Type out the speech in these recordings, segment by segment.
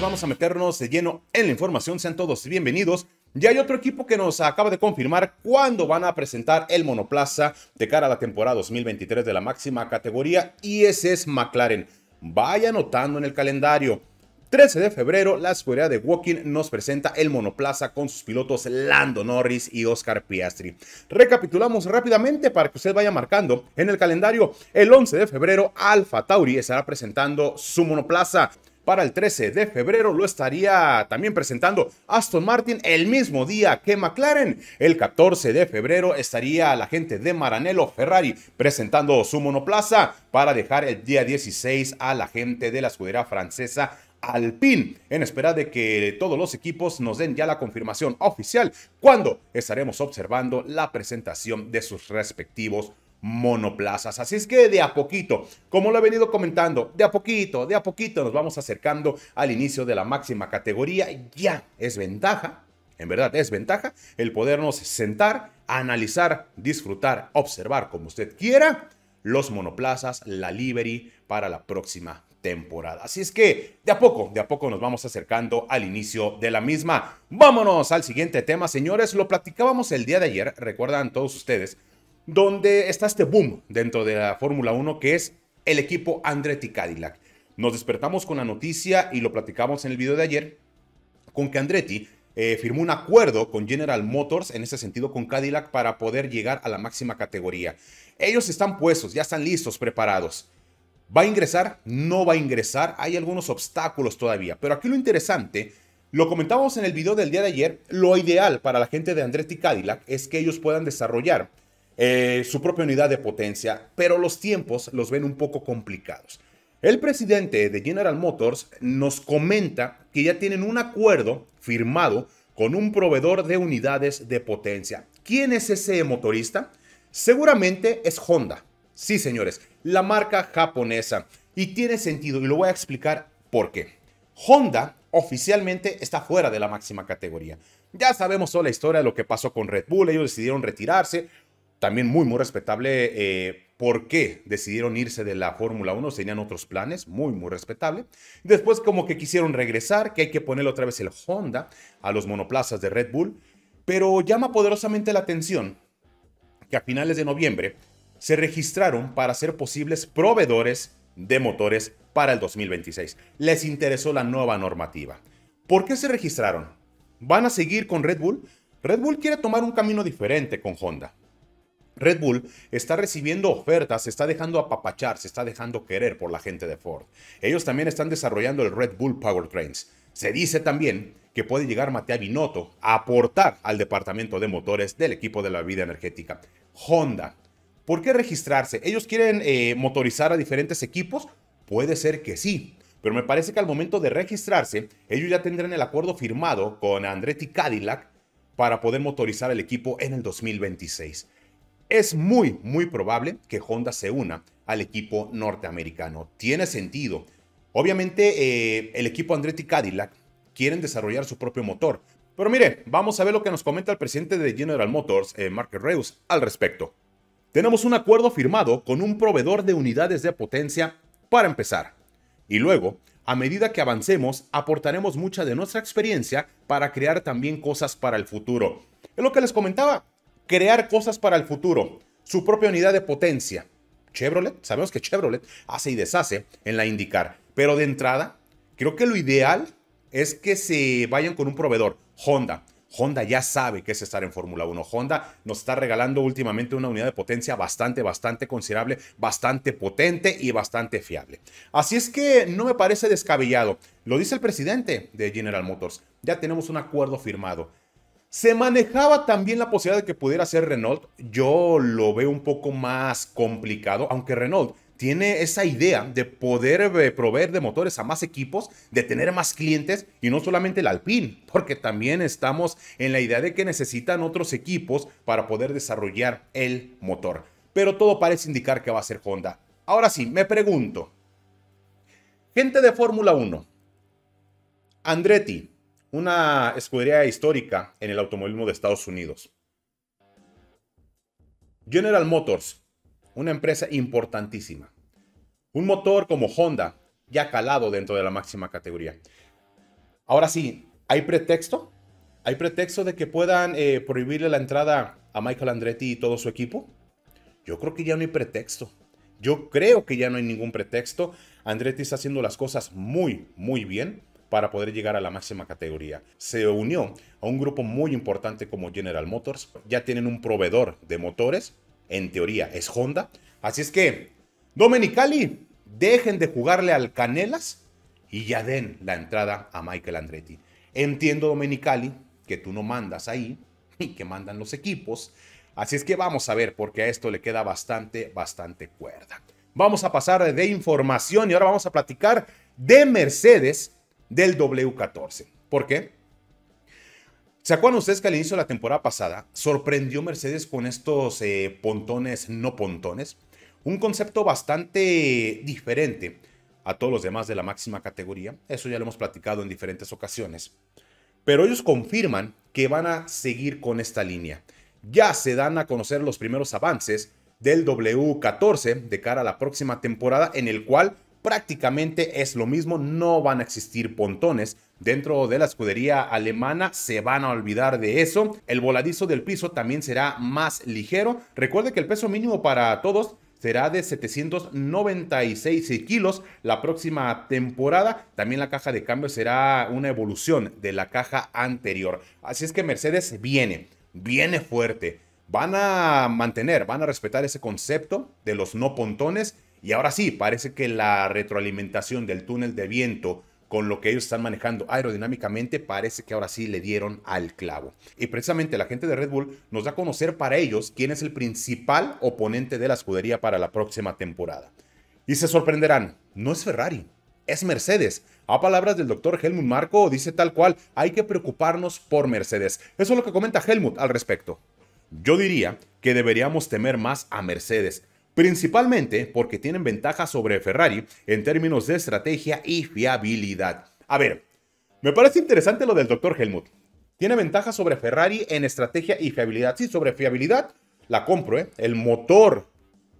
vamos a meternos de lleno en la información. Sean todos bienvenidos. Ya hay otro equipo que nos acaba de confirmar cuándo van a presentar el monoplaza de cara a la temporada 2023 de la máxima categoría y ese es McLaren. Vaya anotando en el calendario. 13 de febrero, la escudería de Woking nos presenta el monoplaza con sus pilotos Lando Norris y Oscar Piastri. Recapitulamos rápidamente para que usted vaya marcando en el calendario. El 11 de febrero, Alfa Tauri estará presentando su monoplaza para el 13 de febrero lo estaría también presentando Aston Martin el mismo día que McLaren. El 14 de febrero estaría la gente de Maranello Ferrari presentando su monoplaza para dejar el día 16 a la gente de la escudera francesa Alpine, en espera de que todos los equipos nos den ya la confirmación oficial cuando estaremos observando la presentación de sus respectivos monoplazas. Así es que de a poquito, como lo he venido comentando, de a poquito, de a poquito nos vamos acercando al inicio de la máxima categoría. Ya es ventaja, en verdad es ventaja el podernos sentar, analizar, disfrutar, observar como usted quiera los monoplazas, la livery para la próxima temporada. Así es que de a poco, de a poco nos vamos acercando al inicio de la misma. Vámonos al siguiente tema, señores. Lo platicábamos el día de ayer, recuerdan todos ustedes, donde está este boom dentro de la Fórmula 1 que es el equipo Andretti Cadillac. Nos despertamos con la noticia y lo platicamos en el video de ayer con que Andretti eh, firmó un acuerdo con General Motors, en ese sentido con Cadillac, para poder llegar a la máxima categoría. Ellos están puestos, ya están listos, preparados. ¿Va a ingresar? No va a ingresar. Hay algunos obstáculos todavía. Pero aquí lo interesante, lo comentábamos en el video del día de ayer, lo ideal para la gente de Andretti Cadillac es que ellos puedan desarrollar eh, su propia unidad de potencia, pero los tiempos los ven un poco complicados. El presidente de General Motors nos comenta que ya tienen un acuerdo firmado con un proveedor de unidades de potencia. ¿Quién es ese motorista? Seguramente es Honda. Sí, señores, la marca japonesa. Y tiene sentido, y lo voy a explicar por qué. Honda oficialmente está fuera de la máxima categoría. Ya sabemos toda la historia de lo que pasó con Red Bull, ellos decidieron retirarse, también muy, muy respetable eh, por qué decidieron irse de la Fórmula 1, tenían otros planes, muy, muy respetable. Después como que quisieron regresar, que hay que poner otra vez el Honda a los monoplazas de Red Bull, pero llama poderosamente la atención que a finales de noviembre se registraron para ser posibles proveedores de motores para el 2026. Les interesó la nueva normativa. ¿Por qué se registraron? ¿Van a seguir con Red Bull? Red Bull quiere tomar un camino diferente con Honda. Red Bull está recibiendo ofertas, se está dejando apapachar, se está dejando querer por la gente de Ford. Ellos también están desarrollando el Red Bull Powertrains. Se dice también que puede llegar Mateo Binotto a aportar al departamento de motores del equipo de la vida energética. Honda, ¿por qué registrarse? ¿Ellos quieren eh, motorizar a diferentes equipos? Puede ser que sí, pero me parece que al momento de registrarse, ellos ya tendrán el acuerdo firmado con Andretti Cadillac para poder motorizar el equipo en el 2026. Es muy, muy probable que Honda se una al equipo norteamericano. Tiene sentido. Obviamente eh, el equipo Andretti Cadillac quieren desarrollar su propio motor. Pero mire, vamos a ver lo que nos comenta el presidente de General Motors, eh, Mark Reus, al respecto. Tenemos un acuerdo firmado con un proveedor de unidades de potencia para empezar. Y luego, a medida que avancemos, aportaremos mucha de nuestra experiencia para crear también cosas para el futuro. Es lo que les comentaba, crear cosas para el futuro, su propia unidad de potencia. Chevrolet, sabemos que Chevrolet hace y deshace en la indicar, pero de entrada, creo que lo ideal es que se vayan con un proveedor, Honda. Honda ya sabe qué es estar en Fórmula 1. Honda nos está regalando últimamente una unidad de potencia bastante, bastante considerable, bastante potente y bastante fiable. Así es que no me parece descabellado. Lo dice el presidente de General Motors. Ya tenemos un acuerdo firmado. Se manejaba también la posibilidad de que pudiera ser Renault. Yo lo veo un poco más complicado, aunque Renault tiene esa idea de poder eh, proveer de motores a más equipos, de tener más clientes y no solamente el Alpine, porque también estamos en la idea de que necesitan otros equipos para poder desarrollar el motor. Pero todo parece indicar que va a ser Honda. Ahora sí, me pregunto, gente de Fórmula 1, Andretti, una escudería histórica en el automovilismo de Estados Unidos. General Motors, una empresa importantísima. Un motor como Honda, ya calado dentro de la máxima categoría. Ahora sí, ¿hay pretexto? ¿Hay pretexto de que puedan eh, prohibirle la entrada a Michael Andretti y todo su equipo? Yo creo que ya no hay pretexto. Yo creo que ya no hay ningún pretexto. Andretti está haciendo las cosas muy, muy bien para poder llegar a la máxima categoría. Se unió a un grupo muy importante como General Motors. Ya tienen un proveedor de motores, en teoría es Honda. Así es que, Domenicali, dejen de jugarle al Canelas y ya den la entrada a Michael Andretti. Entiendo, Domenicali, que tú no mandas ahí y que mandan los equipos. Así es que vamos a ver, porque a esto le queda bastante, bastante cuerda. Vamos a pasar de información y ahora vamos a platicar de Mercedes del W14. ¿Por qué? ¿Se acuerdan ustedes que al inicio de la temporada pasada sorprendió Mercedes con estos eh, pontones no pontones? Un concepto bastante diferente a todos los demás de la máxima categoría. Eso ya lo hemos platicado en diferentes ocasiones. Pero ellos confirman que van a seguir con esta línea. Ya se dan a conocer los primeros avances del W14 de cara a la próxima temporada en el cual prácticamente es lo mismo, no van a existir pontones. Dentro de la escudería alemana se van a olvidar de eso. El voladizo del piso también será más ligero. Recuerde que el peso mínimo para todos será de 796 kilos la próxima temporada. También la caja de cambio será una evolución de la caja anterior. Así es que Mercedes viene, viene fuerte. Van a mantener, van a respetar ese concepto de los no pontones y ahora sí, parece que la retroalimentación del túnel de viento con lo que ellos están manejando aerodinámicamente, parece que ahora sí le dieron al clavo. Y precisamente la gente de Red Bull nos da a conocer para ellos quién es el principal oponente de la escudería para la próxima temporada. Y se sorprenderán, no es Ferrari, es Mercedes. A palabras del doctor Helmut Marco, dice tal cual, hay que preocuparnos por Mercedes. Eso es lo que comenta Helmut al respecto. Yo diría que deberíamos temer más a Mercedes, principalmente porque tienen ventaja sobre Ferrari en términos de estrategia y fiabilidad. A ver, me parece interesante lo del doctor Helmut. Tiene ventaja sobre Ferrari en estrategia y fiabilidad. Sí, sobre fiabilidad la compro. ¿eh? El motor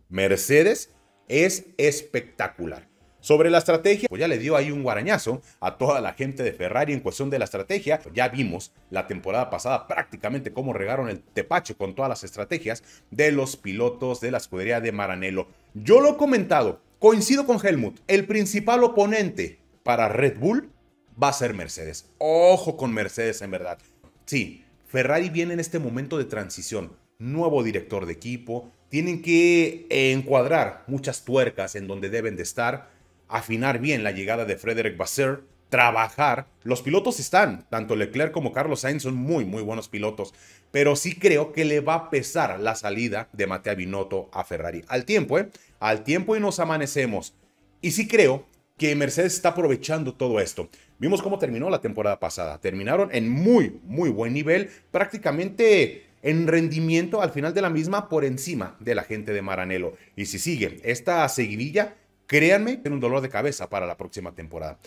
Mercedes es espectacular. Sobre la estrategia, pues ya le dio ahí un guarañazo a toda la gente de Ferrari en cuestión de la estrategia. Ya vimos la temporada pasada prácticamente cómo regaron el tepache con todas las estrategias de los pilotos de la escudería de Maranello. Yo lo he comentado, coincido con Helmut, el principal oponente para Red Bull va a ser Mercedes. Ojo con Mercedes en verdad. Sí, Ferrari viene en este momento de transición, nuevo director de equipo, tienen que encuadrar muchas tuercas en donde deben de estar afinar bien la llegada de Frederick Vasseur, trabajar. Los pilotos están, tanto Leclerc como Carlos Sainz son muy, muy buenos pilotos, pero sí creo que le va a pesar la salida de Matteo Binotto a Ferrari. Al tiempo, ¿eh? Al tiempo y nos amanecemos. Y sí creo que Mercedes está aprovechando todo esto. Vimos cómo terminó la temporada pasada. Terminaron en muy, muy buen nivel, prácticamente en rendimiento al final de la misma por encima de la gente de Maranello. Y si sigue esta seguidilla, Créanme tiene un dolor de cabeza para la próxima temporada.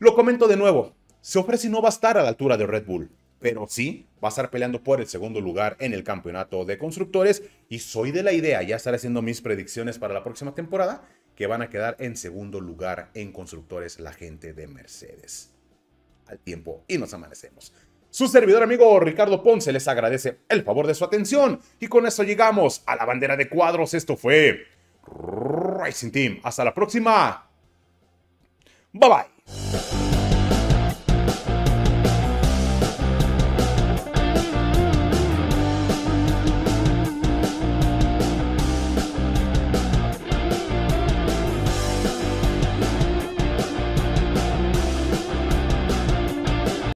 Lo comento de nuevo, se ofrece y no va a estar a la altura de Red Bull, pero sí va a estar peleando por el segundo lugar en el campeonato de constructores y soy de la idea, ya estaré haciendo mis predicciones para la próxima temporada, que van a quedar en segundo lugar en constructores la gente de Mercedes. Al tiempo y nos amanecemos. Su servidor amigo Ricardo Ponce les agradece el favor de su atención y con eso llegamos a la bandera de cuadros. Esto fue Racing Team. Hasta la próxima. Bye bye.